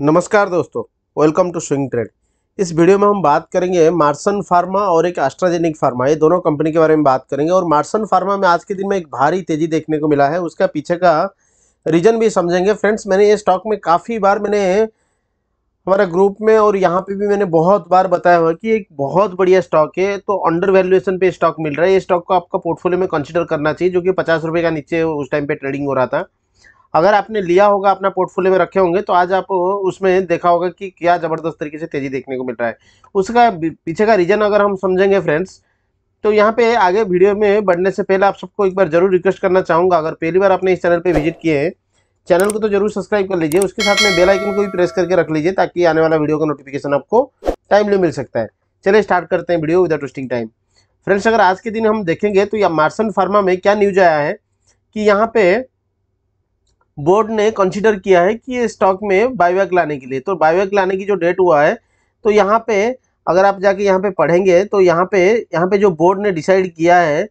नमस्कार दोस्तों welcome to swing trade इस वीडियो में हम बात करेंगे मार्सन फार्मा और एक एस्ट्राजेनिक फार्मा ये दोनों कंपनी के बारे में बात करेंगे और मार्सन फार्मा में आज के दिन में एक भारी तेजी देखने को मिला है उसका पीछे का रीजन भी समझेंगे फ्रेंड्स मैंने ये स्टॉक में काफ़ी बार मैंने हमारे ग्रुप में और यहाँ पर भी मैंने बहुत बार बताया हुआ कि एक बहुत बढ़िया स्टॉक है तो अंडर वैल्यूएशन पर स्टॉक मिल रहा है ये स्टॉक को आपका पोर्टफोलियो में कंसिडर करना चाहिए जो कि पचास रुपये का नीचे उस टाइम पर ट्रेडिंग हो रहा था अगर आपने लिया होगा अपना पोर्टफोलियो में रखे होंगे तो आज आप उसमें देखा होगा कि क्या ज़बरदस्त तरीके से तेज़ी देखने को मिल रहा है उसका पीछे का रीज़न अगर हम समझेंगे फ्रेंड्स तो यहाँ पे आगे वीडियो में बढ़ने से पहले आप सबको एक बार जरूर रिक्वेस्ट करना चाहूँगा अगर पहली बार आपने इस चैनल पर विजिट किए हैं चैनल को तो जरूर सब्सक्राइब कर लीजिए उसके साथ में बेलाइकन को भी प्रेस करके रख लीजिए ताकि आने वाला वीडियो का नोटिफिकेशन आपको टाइमली मिल सकता है चलिए स्टार्ट करते हैं video without wasting time friends अगर आज के दिन हम देखेंगे तो यह मार्सन फार्मा में क्या न्यूज आया है कि यहाँ पे बोर्ड ने कंसिडर किया है कि ये स्टॉक में बायबैक लाने के लिए तो बायबैक लाने की जो डेट हुआ है तो यहाँ पे अगर आप जाके यहाँ पे पढ़ेंगे तो यहाँ पे यहाँ पे जो बोर्ड ने डिसाइड किया है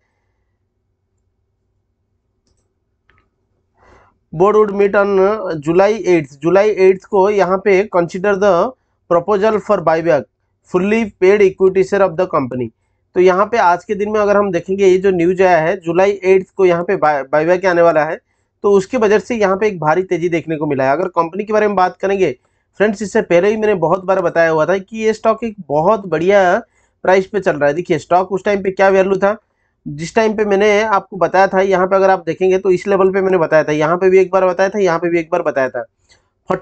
board would meet on July eighth July eighth को यहाँ पे consider the proposal for buyback fully paid equity share of the company तो यहाँ पे आज के दिन में अगर हम देखेंगे ये जो न्यूज आया है जुलाई एट्थ को यहाँ पे बायबैक आने वाला है तो उसकी वजह से यहाँ पे एक भारी तेजी देखने को मिला है अगर कंपनी के बारे में बात करेंगे फ्रेंड्स इससे पहले ही मैंने बहुत बार बताया हुआ था कि ये स्टॉक एक बहुत बढ़िया प्राइस पे चल रहा है देखिए स्टॉक उस टाइम पे क्या वैल्यू था जिस टाइम पे मैंने आपको बताया था यहाँ पे अगर आप देखेंगे तो इस लेवल पे मैंने बताया था यहाँ पे भी एक बार बताया था यहाँ पे भी एक बार बताया था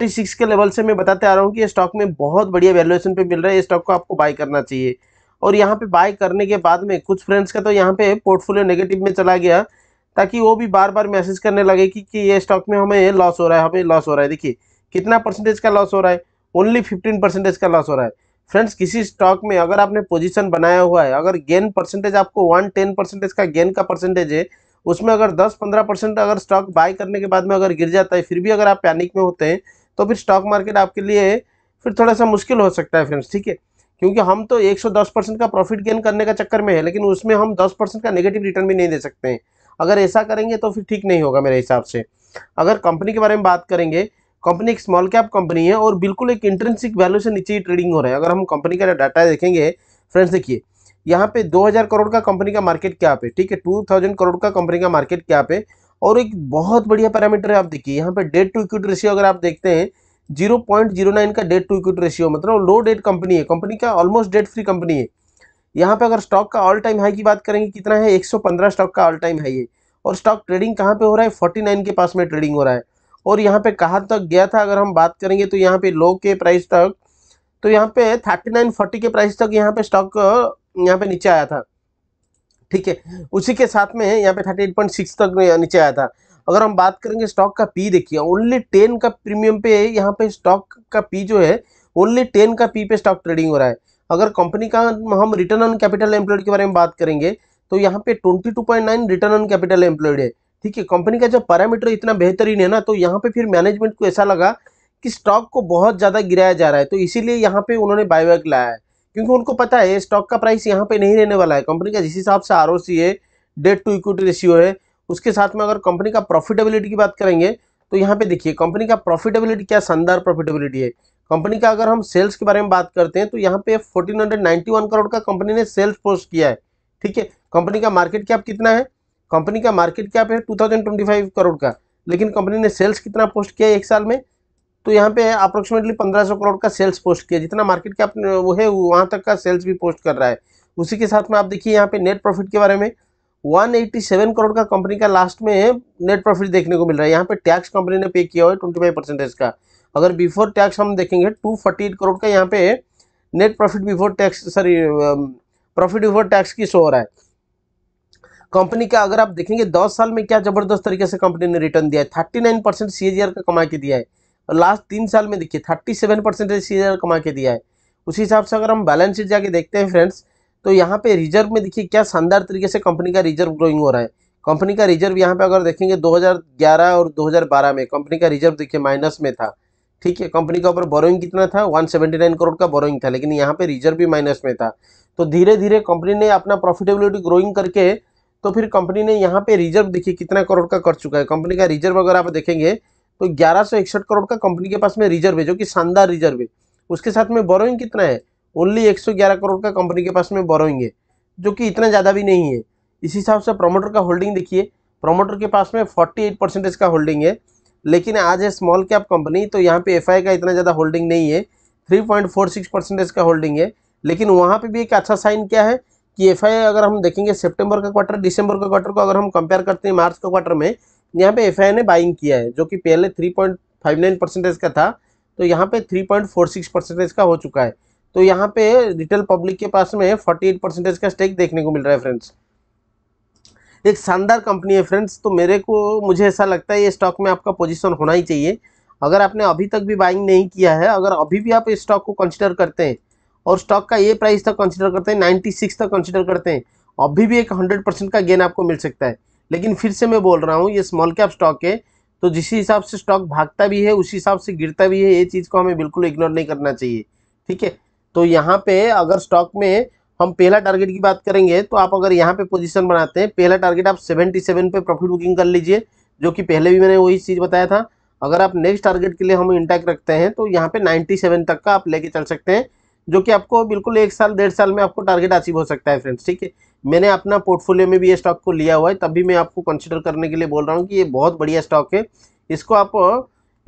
सिक्स के लेवल से मैं बताते आ रहा हूँ कि ये स्टॉक में बहुत बढ़िया वैल्यूएशन पे मिल रहा है स्टॉक को आपको बाय करना चाहिए और यहाँ पे बाय करने के बाद में कुछ फ्रेंड्स का तो यहाँ पे पोर्टफोलियो नेगेटिव में चला गया ताकि वो भी बार बार मैसेज करने लगे कि, कि ये स्टॉक में हमें लॉस हो रहा है हमें लॉस हो रहा है देखिए कितना परसेंटेज का लॉस हो रहा है ओनली फिफ्टीन परसेंटेज का लॉस हो रहा है फ्रेंड्स किसी स्टॉक में अगर आपने पोजीशन बनाया हुआ है अगर गेन परसेंटेज आपको वन टेन परसेंटेज का गेन का परसेंटेज है उसमें अगर दस पंद्रह परसेंट अगर स्टॉक बाय करने के बाद में अगर गिर जाता है फिर भी अगर आप पैनिक में होते हैं तो फिर स्टॉक मार्केट आपके लिए फिर थोड़ा सा मुश्किल हो सकता है फ्रेंड्स ठीक है क्योंकि हम तो एक परसेंट का प्रॉफिट गेन करने का चक्कर में है लेकिन उसमें हम दस परसेंट का नेगेटिव रिटर्न भी नहीं दे सकते हैं अगर ऐसा करेंगे तो फिर ठीक नहीं होगा मेरे हिसाब से अगर कंपनी के बारे में बात करेंगे कंपनी एक स्मॉल कैप कंपनी है और बिल्कुल एक इंटरेंसिक वैल्यू से नीचे ही ट्रेडिंग हो रहा है अगर हम कंपनी का डाटा देखेंगे फ्रेंड्स देखिए यहाँ पे 2000 करोड़ का कंपनी का मार्केट कैप है ठीक है 2000 करोड़ का कंपनी का मार्केट कैप है और एक बहुत बढ़िया पैरामीटर है आप देखिए यहाँ पे डेट टू इक्विट रेशियो अगर आप देखते हैं 0.09 का डेट टू इक्विट रेशियो मतलब लो डेट कंपनी है कंपनी का ऑलमोस्ट डेट फ्री कंपनी है यहाँ पे अगर स्टॉक का ऑल टाइम हाई की बात करेंगे कितना है 115 स्टॉक का ऑल टाइम हाई है और स्टॉक ट्रेडिंग कहाँ पे हो रहा है 49 के पास में ट्रेडिंग हो रहा है और यहाँ पे कहाँ तक गया था अगर हम बात करेंगे तो यहाँ पे लो के प्राइस तक तो यहाँ पे 39 40 के प्राइस तक यहाँ पे स्टॉक यहाँ पे नीचे आया था ठीक है उसी के साथ में यहाँ पे थर्टी तक नीचे आया था अगर हम बात करेंगे स्टॉक का पी देखिए ओनली टेन का प्रीमियम पे यहाँ पे स्टॉक का पी जो है ओनली टेन का पी पे स्टॉक ट्रेडिंग हो रहा है अगर कंपनी का हम रिटर्न ऑन कैपिटल एम्प्लॉयड के बारे में बात करेंगे तो यहाँ पे 22.9 रिटर्न ऑन कैपिटल एम्प्लॉयड है ठीक है कंपनी का जब पैरामीटर इतना बेहतरीन है ना तो यहाँ पे फिर मैनेजमेंट को ऐसा लगा कि स्टॉक को बहुत ज़्यादा गिराया जा रहा है तो इसीलिए यहाँ पे उन्होंने बायबैक लाया है क्योंकि उनको पता है स्टॉक का प्राइस यहाँ पे नहीं रहने वाला है कंपनी का जिस हिसाब से आर है डेट टू इक्विटी रेशियो है उसके साथ में अगर कंपनी का प्रॉफिटेबिलिटी की बात करेंगे तो यहाँ पे देखिए कंपनी का प्रॉफिटेबिलिटी क्या शानदार प्रॉफिटेबिलिटी है कंपनी का अगर हम सेल्स के बारे में बात करते हैं तो यहाँ पे 1491 करोड़ का कंपनी ने सेल्स पोस्ट किया है ठीक है कंपनी का मार्केट कैप कितना है कंपनी का मार्केट कैप है 2025 करोड़ का लेकिन कंपनी ने सेल्स कितना पोस्ट किया है एक साल में तो यहाँ पे अप्रोक्सीमेटली 1500 करोड़ का सेल्स पोस्ट किया जितना मार्केट कैप वो है वहाँ तक का सेल्स भी पोस्ट कर रहा है उसी के साथ में आप देखिए यहाँ पे नेट प्रॉफिट के बारे में सेवन करोड़ का कंपनी का लास्ट में नेट प्रॉफिट देखने को मिल रहा है यहाँ पे टैक्स कंपनी ने पे किया हुआ है ट्वेंटी फाइव परसेंटेज का अगर बिफोर टैक्स हम देखेंगे टू फोर्टी करोड़ का यहाँ पे net profit before tax sorry profit before tax की शो हो रहा है कंपनी का अगर आप देखेंगे दस साल में क्या जबरदस्त तरीके से कंपनी ने रिटर्न दिया है थर्टी नाइन परसेंट सी का कमा के दिया है और लास्ट तीन साल में देखिए थर्टी सेवन परसेंट सी कमा के दिया है उसी हिसाब से अगर हम बैलेंस शीट जाके देखते हैं फ्रेंड्स तो यहाँ पे रिजर्व में देखिए क्या शानदार तरीके से कंपनी का रिजर्व ग्रोइंग हो रहा है कंपनी का रिजर्व यहाँ पे अगर देखेंगे 2011 और 2012 में कंपनी का रिजर्व देखिए माइनस में था ठीक है कंपनी का ऊपर बोरोइंग कितना था 179 करोड़ का बोरोइंग था लेकिन यहाँ पे रिजर्व भी माइनस में था तो धीरे धीरे कंपनी ने अपना प्रॉफिटेबिलिटी ग्रोइंग करके तो फिर कंपनी ने यहाँ पे रिजर्व देखिए कितना करोड़ का कर चुका है कंपनी का रिजर्व अगर आप देखेंगे तो ग्यारह करोड़ का कंपनी के पास में रिजर्व है जो कि शानदार रिजर्व है उसके साथ में बोरोइंग कितना है ओनली ग्यारह करोड़ का कंपनी के पास में बोरोइंग है जो कि इतना ज़्यादा भी नहीं है इस हिसाब से प्रोमोटर का होल्डिंग देखिए प्रोमोटर के पास में एट परसेंटेज का होल्डिंग है लेकिन आज है स्मॉल कैप कंपनी तो यहाँ पे एफआई का इतना ज़्यादा होल्डिंग नहीं है three point four six percentage का होल्डिंग है लेकिन वहाँ पे भी एक अच्छा साइन क्या है कि एफ अगर हम देखेंगे सितंबर का क्वार्टर दिसंबर का क्वार्टर को अगर हम कंपेयर करते हैं मार्च का क्वार्टर में यहाँ पे एफ ने बाइंग किया है जो कि पहले थ्री परसेंटेज का था तो यहाँ पर थ्री परसेंटेज का हो चुका है तो यहाँ पर रिटेल पब्लिक के पास में फोर्टी परसेंटेज का स्टेक देखने को मिल रहा है फ्रेंड्स एक शानदार कंपनी है फ्रेंड्स तो मेरे को मुझे ऐसा लगता है ये स्टॉक में आपका पोजीशन होना ही चाहिए अगर आपने अभी तक भी बाइंग नहीं किया है अगर अभी भी आप इस स्टॉक को कंसिडर करते हैं और स्टॉक का ये प्राइस तक कंसिडर करते हैं नाइन्टी सिक्स तक कंसिडर करते हैं अभी भी एक हंड्रेड परसेंट का गेन आपको मिल सकता है लेकिन फिर से मैं बोल रहा हूँ ये स्मॉल कैप स्टॉक है तो जिस हिसाब से स्टॉक भागता भी है उसी हिसाब से गिरता भी है ये चीज़ को हमें बिल्कुल इग्नोर नहीं करना चाहिए ठीक है तो यहाँ पे अगर स्टॉक में हम पहला टारगेट की बात करेंगे तो आप अगर यहाँ पे पोजीशन बनाते हैं पहला टारगेट आप 77 पे प्रॉफिट बुकिंग कर लीजिए जो कि पहले भी मैंने वही चीज़ बताया था अगर आप नेक्स्ट टारगेट के लिए हम इंटैक्ट रखते हैं तो यहाँ पे 97 तक का आप लेके चल सकते हैं जो कि आपको बिल्कुल एक साल डेढ़ साल में आपको टारगेट अचीव हो सकता है फ्रेंड्स ठीक है मैंने अपना पोर्टफोलियो में भी ये स्टॉक को लिया हुआ है तभी मैं आपको कंसिडर करने के लिए बोल रहा हूँ कि ये बहुत बढ़िया स्टॉक है इसको आप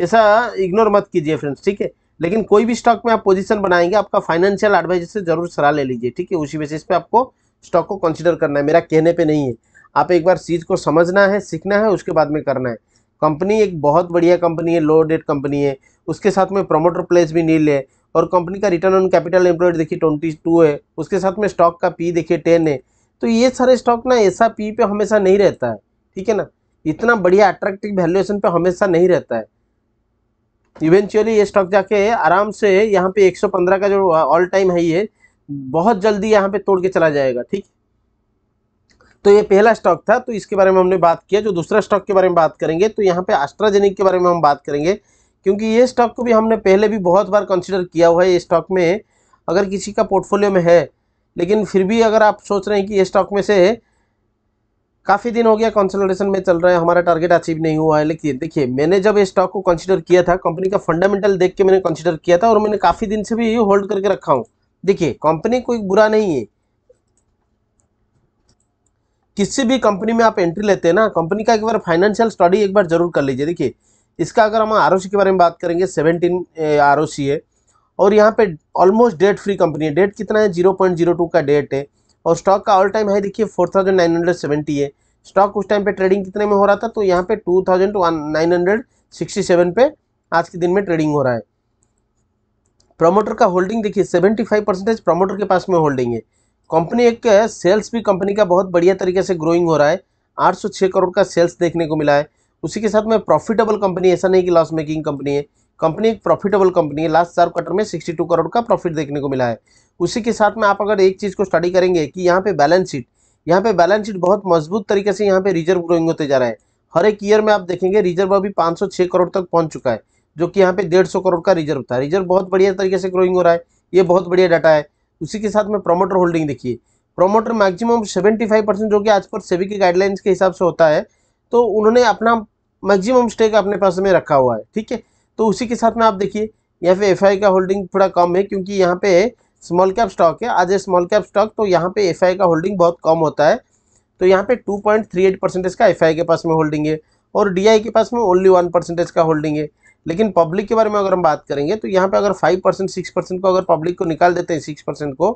ऐसा इग्नोर मत कीजिए फ्रेंड्स ठीक है लेकिन कोई भी स्टॉक में आप पोजीशन बनाएंगे आपका फाइनेंशियल एडवाइजर से जरूर सलाह ले लीजिए ठीक है उसी बेसिस पे आपको स्टॉक को कंसिडर करना है मेरा कहने पे नहीं है आप एक बार चीज़ को समझना है सीखना है उसके बाद में करना है कंपनी एक बहुत बढ़िया कंपनी है लो डेट कंपनी है उसके साथ में प्रोमोटर प्लेस भी नील है और कंपनी का रिटर्न ऑन कैपिटल एम्प्लॉयड देखिए ट्वेंटी टू है उसके साथ में स्टॉक का पी देखिए टेन है तो ये सारे स्टॉक ना ऐसा पी पे हमेशा नहीं रहता है ठीक है ना इतना बढ़िया अट्रैक्टिव वैल्यूएशन पे हमेशा नहीं रहता है इवेंचुअली ये स्टॉक जाके आराम से यहाँ पे 115 का जो ऑल टाइम है ये बहुत जल्दी यहाँ पे तोड़ के चला जाएगा ठीक तो ये पहला स्टॉक था तो इसके बारे में हमने बात किया जो दूसरा स्टॉक के बारे में बात करेंगे तो यहाँ पे आस्ट्राजेनिक के बारे में हम बात करेंगे क्योंकि ये स्टॉक को भी हमने पहले भी बहुत बार कंसिडर किया हुआ है ये स्टॉक में अगर किसी का पोर्टफोलियो में है लेकिन फिर भी अगर आप सोच रहे हैं कि ये स्टॉक में से काफ़ी दिन हो गया कंसल्टेशन में चल रहा है हमारा टारगेट अचीव नहीं हुआ है लेकिन देखिए मैंने जब ये स्टॉक को कंसिडर किया था कंपनी का फंडामेंटल देख के मैंने कंसिडर किया था और मैंने काफ़ी दिन से भी ये होल्ड करके रखा हूँ देखिए कंपनी कोई बुरा नहीं है किसी भी कंपनी में आप एंट्री लेते हैं ना कंपनी का एक बार फाइनेंशियल स्टडी एक बार जरूर कर लीजिए देखिए इसका अगर हम आर के बारे में बात करेंगे सेवनटीन आर है और यहाँ पे ऑलमोस्ट डेट फ्री कंपनी है डेट कितना है जीरो पॉइंट जीरो टू का डेट है और स्टॉक का ऑल टाइम हाई देखिए four thousand nine hundred seventy है स्टॉक उस टाइम पे ट्रेडिंग कितने में हो रहा था तो यहाँ पे two thousand nine hundred sixty seven पे आज के दिन में ट्रेडिंग हो रहा है प्रमोटर का होल्डिंग देखिए सेवेंटी फाइव परसेंटेज प्रमोटर के पास में होल्डिंग है कंपनी एक सेल्स भी कंपनी का बहुत बढ़िया तरीके से ग्रोइंग हो रहा है छः करोड़ का सेल्स देखने को मिला है उसी के साथ में प्रॉफिटेबल कंपनी ऐसा नहीं कि लॉस मेकिंग कंपनी है कंपनी एक प्रॉफिटेबल कंपनी है लास्ट चार क्वार्टर में 62 करोड़ का प्रॉफिट देखने को मिला है उसी के साथ में आप अगर एक चीज़ को स्टडी करेंगे कि यहाँ पे बैलेंस शीट यहाँ पे बैलेंस शीट बहुत मजबूत तरीके से यहाँ पे रिजर्व ग्रोइंग होते जा रहा है हर एक ईयर में आप देखेंगे रिजर्व अभी पाँच करोड़ तक पहुँच चुका है जो कि यहाँ पे डेढ़ करोड़ का रिजर्व था रिजर्व बहुत बढ़िया तरीके से ग्रोइंग हो रहा है ये बहुत बढ़िया डाटा है उसी के साथ में प्रोमोटर होल्डिंग देखिए प्रोमोटर मैक्सिमम सेवेंटी परसेंट जो कि आज पर सेवी की गाइडलाइंस के हिसाब से होता है तो उन्होंने अपना मैक्सिमम स्टेक अपने पास में रखा हुआ है ठीक है तो उसी के साथ में आप देखिए यहाँ पे एफ का होल्डिंग थोड़ा कम है क्योंकि यहाँ पे स्मॉल कैप स्टॉक है आज ए स्मॉल कैप स्टॉक तो यहाँ पे एफ का होल्डिंग बहुत कम होता है तो यहाँ पे 2.38 परसेंटेज का एफ के पास में होल्डिंग है और डी के पास में ओनली वन परसेंटेज का होल्डिंग है लेकिन पब्लिक के बारे में अगर हम बात करेंगे तो यहाँ पे अगर फाइव परसेंट सिक्स परसेंट को अगर पब्लिक को निकाल देते हैं सिक्स परसेंट को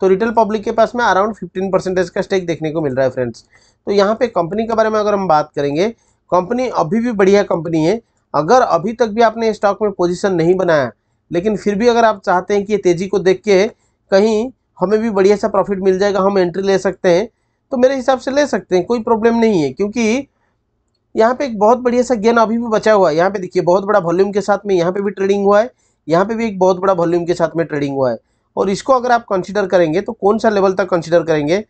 तो रिटेल पब्लिक के पास में अराउंड फिफ्टीन परसेंटेज का स्टेक देखने को मिल रहा है फ्रेंड्स तो यहाँ पे कंपनी के बारे में अगर हम बात करेंगे कंपनी अभी भी बढ़िया कंपनी है अगर अभी तक भी आपने स्टॉक में पोजीशन नहीं बनाया लेकिन फिर भी अगर आप चाहते हैं कि ये तेज़ी को देख के कहीं हमें भी बढ़िया सा प्रॉफिट मिल जाएगा हम एंट्री ले सकते हैं तो मेरे हिसाब से ले सकते हैं कोई प्रॉब्लम नहीं है क्योंकि यहाँ पे एक बहुत बढ़िया सा गेन अभी भी बचा हुआ है यहाँ पे देखिए बहुत बड़ा वॉल्यूम के साथ में यहाँ पे भी ट्रेडिंग हुआ है यहाँ पे भी एक बहुत बड़ा वॉल्यूम के साथ में ट्रेडिंग हुआ है और इसको अगर आप कंसिडर करेंगे तो कौन सा लेवल तक कंसिडर करेंगे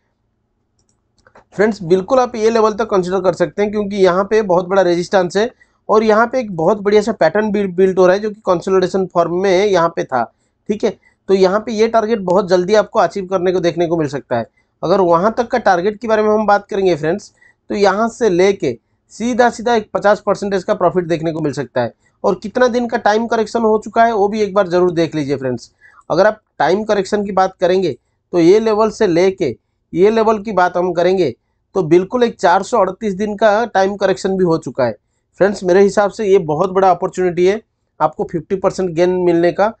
फ्रेंड्स बिल्कुल आप ये लेवल तक कंसिडर कर सकते हैं क्योंकि यहाँ पे बहुत बड़ा रेजिस्टेंस है और यहाँ पे एक बहुत बढ़िया सा पैटर्न बिल्ड हो रहा है जो कि कॉन्सोलिडेशन फॉर्म में यहाँ पे था ठीक है तो यहाँ पे ये टारगेट बहुत जल्दी आपको अचीव करने को देखने को मिल सकता है अगर वहाँ तक का टारगेट के बारे में हम बात करेंगे फ्रेंड्स तो यहाँ से लेके सीधा सीधा एक पचास परसेंटेज का प्रॉफिट देखने को मिल सकता है और कितना दिन का टाइम करेक्शन हो चुका है वो भी एक बार ज़रूर देख लीजिए फ्रेंड्स अगर आप टाइम करेक्शन की बात करेंगे तो ये लेवल से लेके ये लेवल की बात हम करेंगे तो बिल्कुल एक 438 दिन का टाइम करेक्शन भी हो चुका है फ्रेंड्स मेरे हिसाब से ये बहुत बड़ा अपॉर्चुनिटी है आपको 50 परसेंट गेन मिलने का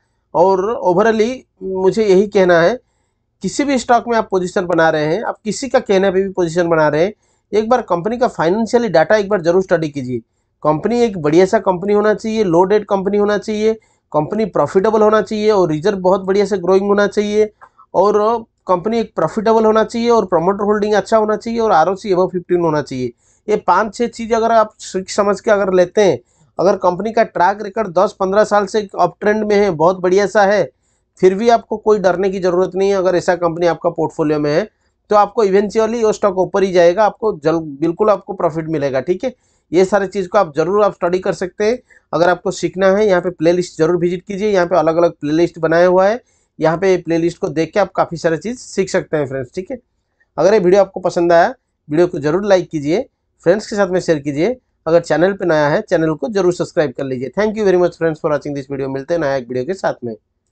और ओवरऑली मुझे यही कहना है किसी भी स्टॉक में आप पोजीशन बना रहे हैं आप किसी का कहने पे भी पोजीशन बना रहे हैं एक बार कंपनी का फाइनेंशियली डाटा एक बार जरूर स्टडी कीजिए कंपनी एक बढ़िया सा कंपनी होना चाहिए लो डेट कंपनी होना चाहिए कंपनी प्रॉफिटेबल होना चाहिए और रिजर्व बहुत बढ़िया से ग्रोइंग होना चाहिए और कंपनी एक प्रॉफिटेबल होना चाहिए और प्रमोटर होल्डिंग अच्छा होना चाहिए और आर ओ सी फिफ्टीन होना चाहिए ये पाँच छः चीज़ अगर आप सीख समझ के अगर लेते हैं अगर कंपनी का ट्रैक रिकॉर्ड दस पंद्रह साल से अप ट्रेंड में है बहुत बढ़िया सा है फिर भी आपको कोई डरने की ज़रूरत नहीं है अगर ऐसा कंपनी आपका पोर्टफोलियो में है तो आपको इवेंचुअली वो स्टॉक ऊपर ही जाएगा आपको जल बिल्कुल आपको प्रॉफिट मिलेगा ठीक है ये सारे चीज़ को आप जरूर आप स्टडी कर सकते हैं अगर आपको सीखना है यहाँ पे प्लेलिस्ट जरूर विजिट कीजिए यहाँ पे अलग अलग प्लेलिस्ट बनाया हुआ है यहाँ पे लिस्ट को देख के आप काफ़ी सारी चीज़ सीख सकते हैं फ्रेंड्स ठीक है अगर ये वीडियो आपको पसंद आया वीडियो को जरूर लाइक कीजिए फ्रेंड्स के साथ में शेयर कीजिए अगर चैनल पर नया है चैनल को जरूर सब्सक्राइब कर लीजिए thank you very much friends for watching this video मिलते हैं नया एक वीडियो के साथ में